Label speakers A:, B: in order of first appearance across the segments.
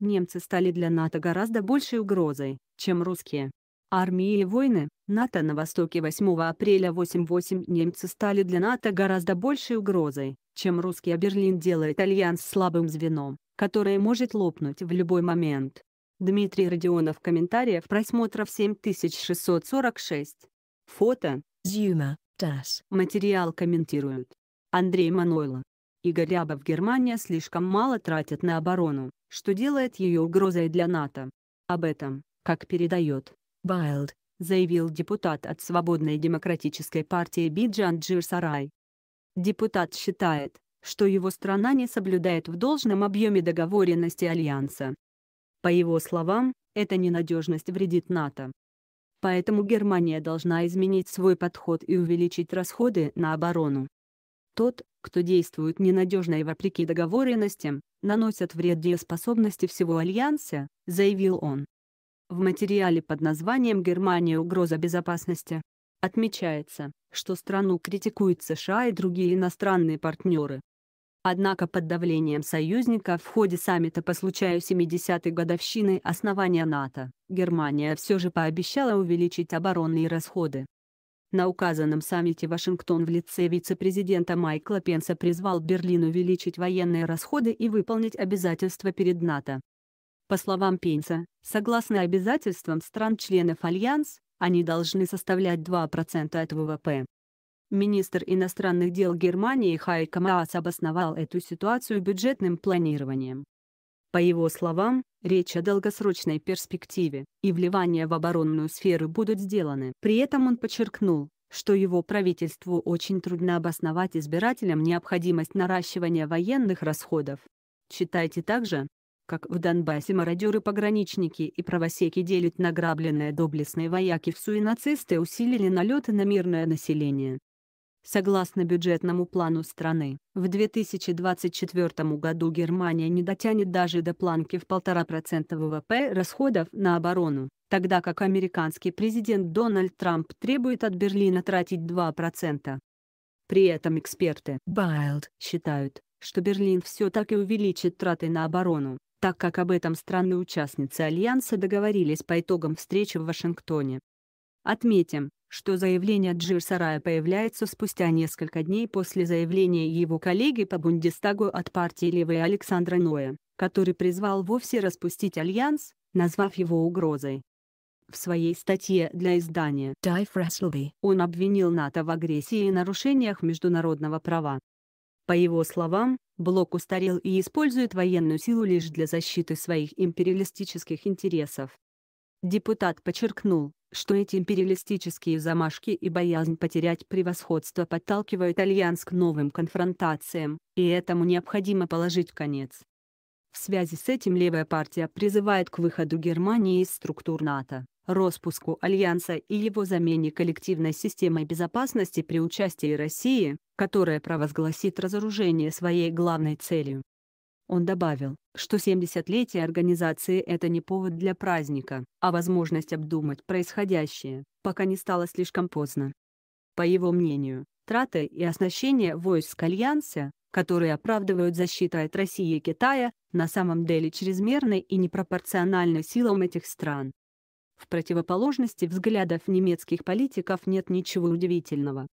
A: немцы стали для НАТО гораздо большей угрозой, чем русские. Армии и войны, НАТО на востоке 8 апреля 88 немцы стали для НАТО гораздо большей угрозой, чем русские. А Берлин делает альянс слабым звеном, которое может лопнуть в любой момент. Дмитрий Родионов комментариев просмотров 7646. Фото. Зюма. Das. Материал комментируют. Андрей Манойло. Игорь Рябов Германия слишком мало тратит на оборону что делает ее угрозой для НАТО. Об этом, как передает Байлд, заявил депутат от Свободной демократической партии Биджан Джирсарай. Депутат считает, что его страна не соблюдает в должном объеме договоренности Альянса. По его словам, эта ненадежность вредит НАТО. Поэтому Германия должна изменить свой подход и увеличить расходы на оборону. Тот, кто действует ненадежно и вопреки договоренностям, наносят вред дееспособности всего Альянса, заявил он. В материале под названием «Германия. Угроза безопасности» отмечается, что страну критикуют США и другие иностранные партнеры. Однако под давлением союзника в ходе саммита по случаю 70-й годовщины основания НАТО, Германия все же пообещала увеличить оборонные расходы. На указанном саммите Вашингтон в лице вице-президента Майкла Пенса призвал Берлин увеличить военные расходы и выполнить обязательства перед НАТО. По словам Пенса, согласно обязательствам стран-членов Альянс, они должны составлять 2% от ВВП. Министр иностранных дел Германии Хайка Маас обосновал эту ситуацию бюджетным планированием. По его словам, Речь о долгосрочной перспективе и вливания в оборонную сферу будут сделаны. При этом он подчеркнул, что его правительству очень трудно обосновать избирателям необходимость наращивания военных расходов. Читайте также, как в Донбассе мародеры-пограничники и правосеки делят награбленные доблестные вояки в суенацисты усилили налеты на мирное население. Согласно бюджетному плану страны, в 2024 году Германия не дотянет даже до планки в 1,5% ВВП расходов на оборону, тогда как американский президент Дональд Трамп требует от Берлина тратить 2%. При этом эксперты Байлд считают, что Берлин все так и увеличит траты на оборону, так как об этом страны-участницы Альянса договорились по итогам встречи в Вашингтоне. Отметим, что заявление Джирсарая появляется спустя несколько дней после заявления его коллеги по Бундестагу от партии Левой Александра Ноя, который призвал вовсе распустить альянс, назвав его угрозой. В своей статье для издания он обвинил НАТО в агрессии и нарушениях международного права. По его словам, Блок устарел и использует военную силу лишь для защиты своих империалистических интересов. Депутат подчеркнул, что эти империалистические замашки и боязнь потерять превосходство подталкивают Альянс к новым конфронтациям, и этому необходимо положить конец. В связи с этим левая партия призывает к выходу Германии из структур НАТО, распуску Альянса и его замене коллективной системой безопасности при участии России, которая провозгласит разоружение своей главной целью. Он добавил, что 70-летие организации – это не повод для праздника, а возможность обдумать происходящее, пока не стало слишком поздно. По его мнению, траты и оснащение войск Альянса, которые оправдывают защиту от России и Китая, на самом деле чрезмерны и непропорциональны силам этих стран. В противоположности взглядов немецких политиков нет ничего удивительного,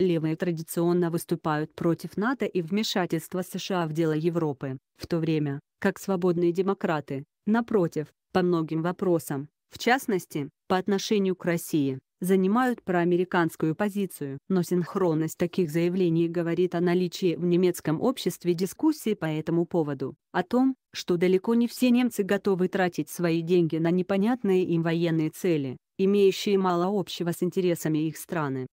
A: левые традиционно выступают против НАТО и вмешательства США в дело Европы, в то время, как свободные демократы, напротив, по многим вопросам, в частности, по отношению к России, занимают проамериканскую позицию. Но синхронность таких заявлений говорит о наличии в немецком обществе дискуссии по этому поводу, о том, что далеко не все немцы готовы тратить свои деньги на непонятные им военные цели, имеющие мало общего с интересами их страны.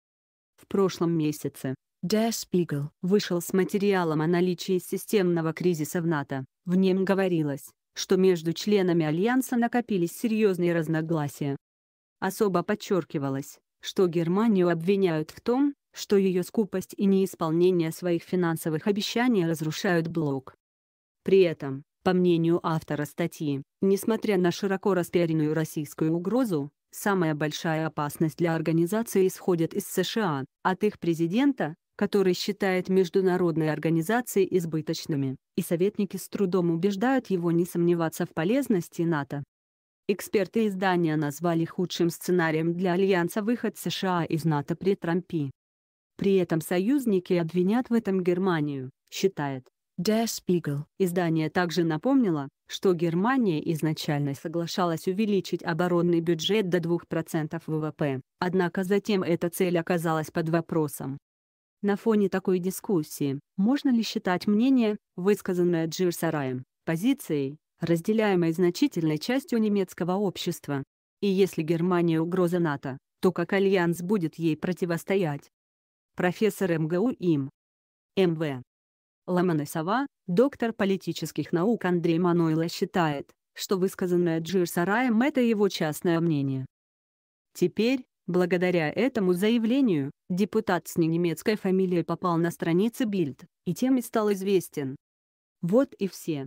A: В прошлом месяце Der Spiegel вышел с материалом о наличии системного кризиса в НАТО. В нем говорилось, что между членами Альянса накопились серьезные разногласия. Особо подчеркивалось, что Германию обвиняют в том, что ее скупость и неисполнение своих финансовых обещаний разрушают блок. При этом, по мнению автора статьи, несмотря на широко распиаренную российскую угрозу, Самая большая опасность для организации исходит из США, от их президента, который считает международные организации избыточными, и советники с трудом убеждают его не сомневаться в полезности НАТО. Эксперты издания назвали худшим сценарием для Альянса выход США из НАТО при Трампе. При этом союзники обвинят в этом Германию, считает Der Spiegel. Издание также напомнило, что Германия изначально соглашалась увеличить оборонный бюджет до 2% ВВП, однако затем эта цель оказалась под вопросом. На фоне такой дискуссии, можно ли считать мнение, высказанное Джирсараем, позицией, разделяемой значительной частью немецкого общества? И если Германия угроза НАТО, то как альянс будет ей противостоять? Профессор МГУ им. МВ. Ломаная доктор политических наук Андрей Манойло считает, что высказанное Джир Сараем – это его частное мнение. Теперь, благодаря этому заявлению, депутат с ненемецкой фамилией попал на страницы Бильд, и тем и стал известен. Вот и все.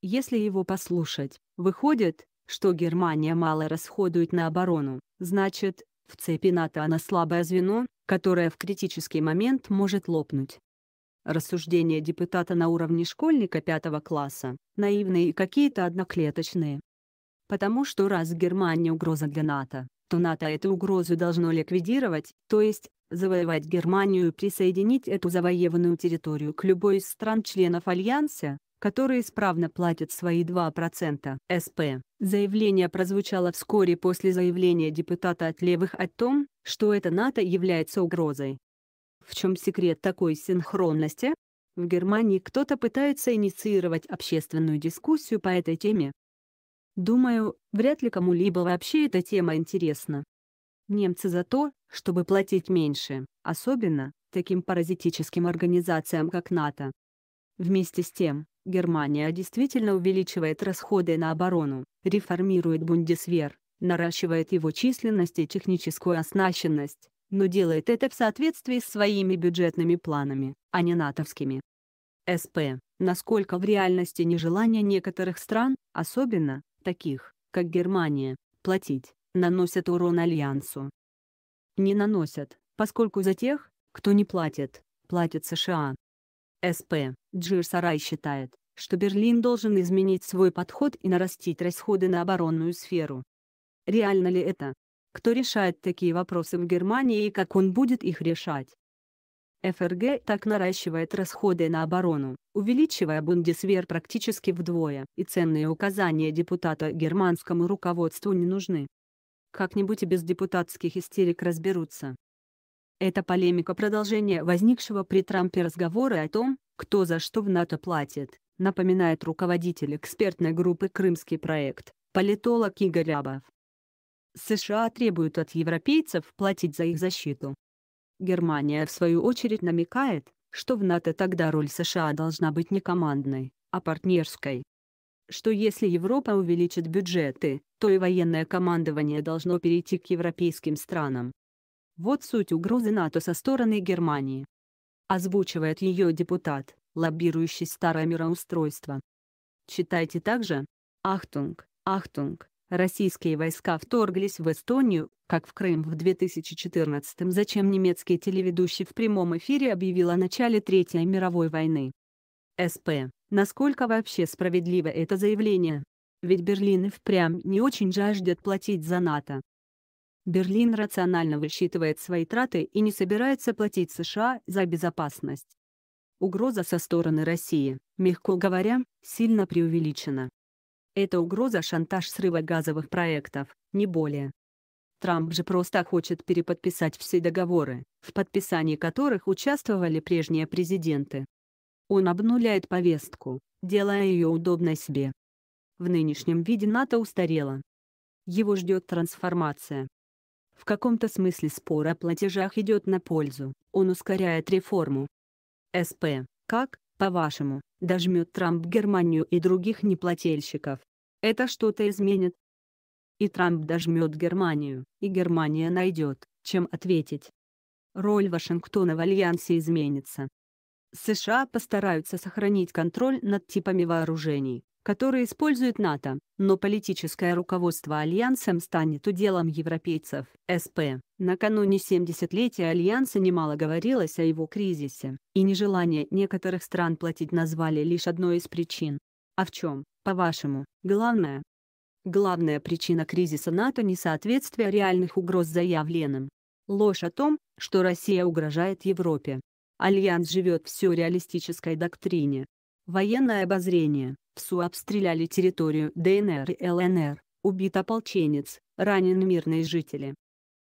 A: Если его послушать, выходит, что Германия мало расходует на оборону, значит, в цепи НАТО она слабое звено, которое в критический момент может лопнуть. Рассуждения депутата на уровне школьника пятого класса наивные и какие-то одноклеточные. Потому что раз Германия угроза для НАТО, то НАТО эту угрозу должно ликвидировать, то есть, завоевать Германию и присоединить эту завоеванную территорию к любой из стран-членов Альянса, которые исправно платят свои 2% СП. Заявление прозвучало вскоре после заявления депутата от левых о том, что это НАТО является угрозой. В чем секрет такой синхронности? В Германии кто-то пытается инициировать общественную дискуссию по этой теме. Думаю, вряд ли кому-либо вообще эта тема интересна. Немцы за то, чтобы платить меньше, особенно таким паразитическим организациям, как НАТО. Вместе с тем, Германия действительно увеличивает расходы на оборону, реформирует Бундесвер, наращивает его численность и техническую оснащенность но делает это в соответствии с своими бюджетными планами, а не натовскими. СП. Насколько в реальности нежелание некоторых стран, особенно таких, как Германия, платить, наносят урон Альянсу? Не наносят, поскольку за тех, кто не платит, платит США. СП. Джир Сарай считает, что Берлин должен изменить свой подход и нарастить расходы на оборонную сферу. Реально ли это? кто решает такие вопросы в Германии и как он будет их решать. ФРГ так наращивает расходы на оборону, увеличивая Бундесвер практически вдвое, и ценные указания депутата германскому руководству не нужны. Как-нибудь и без депутатских истерик разберутся. Это полемика продолжения возникшего при Трампе разговора о том, кто за что в НАТО платит, напоминает руководитель экспертной группы «Крымский проект», политолог Игорь Абов. США требуют от европейцев платить за их защиту. Германия в свою очередь намекает, что в НАТО тогда роль США должна быть не командной, а партнерской. Что если Европа увеличит бюджеты, то и военное командование должно перейти к европейским странам. Вот суть угрозы НАТО со стороны Германии. Озвучивает ее депутат, лоббирующий старое мироустройство. Читайте также «Ахтунг, Ахтунг, Российские войска вторглись в Эстонию, как в Крым в 2014 зачем немецкий телеведущий в прямом эфире объявил о начале Третьей мировой войны. СП. Насколько вообще справедливо это заявление? Ведь Берлин и впрямь не очень жаждет платить за НАТО. Берлин рационально высчитывает свои траты и не собирается платить США за безопасность. Угроза со стороны России, мягко говоря, сильно преувеличена. Это угроза шантаж срыва газовых проектов, не более. Трамп же просто хочет переподписать все договоры, в подписании которых участвовали прежние президенты. Он обнуляет повестку, делая ее удобной себе. В нынешнем виде НАТО устарело. Его ждет трансформация. В каком-то смысле спор о платежах идет на пользу, он ускоряет реформу. СП, как, по-вашему, дожмет Трамп Германию и других неплательщиков? Это что-то изменит? И Трамп дожмет Германию, и Германия найдет, чем ответить. Роль Вашингтона в Альянсе изменится. США постараются сохранить контроль над типами вооружений, которые использует НАТО, но политическое руководство Альянсом станет уделом европейцев. СП. Накануне 70-летия Альянса немало говорилось о его кризисе, и нежелание некоторых стран платить назвали лишь одной из причин. А в чем, по-вашему, главное? Главная причина кризиса НАТО – несоответствие реальных угроз заявленным. Ложь о том, что Россия угрожает Европе. Альянс живет в реалистической доктрине. Военное обозрение – ВСУ обстреляли территорию ДНР и ЛНР, убит ополченец, ранены мирные жители.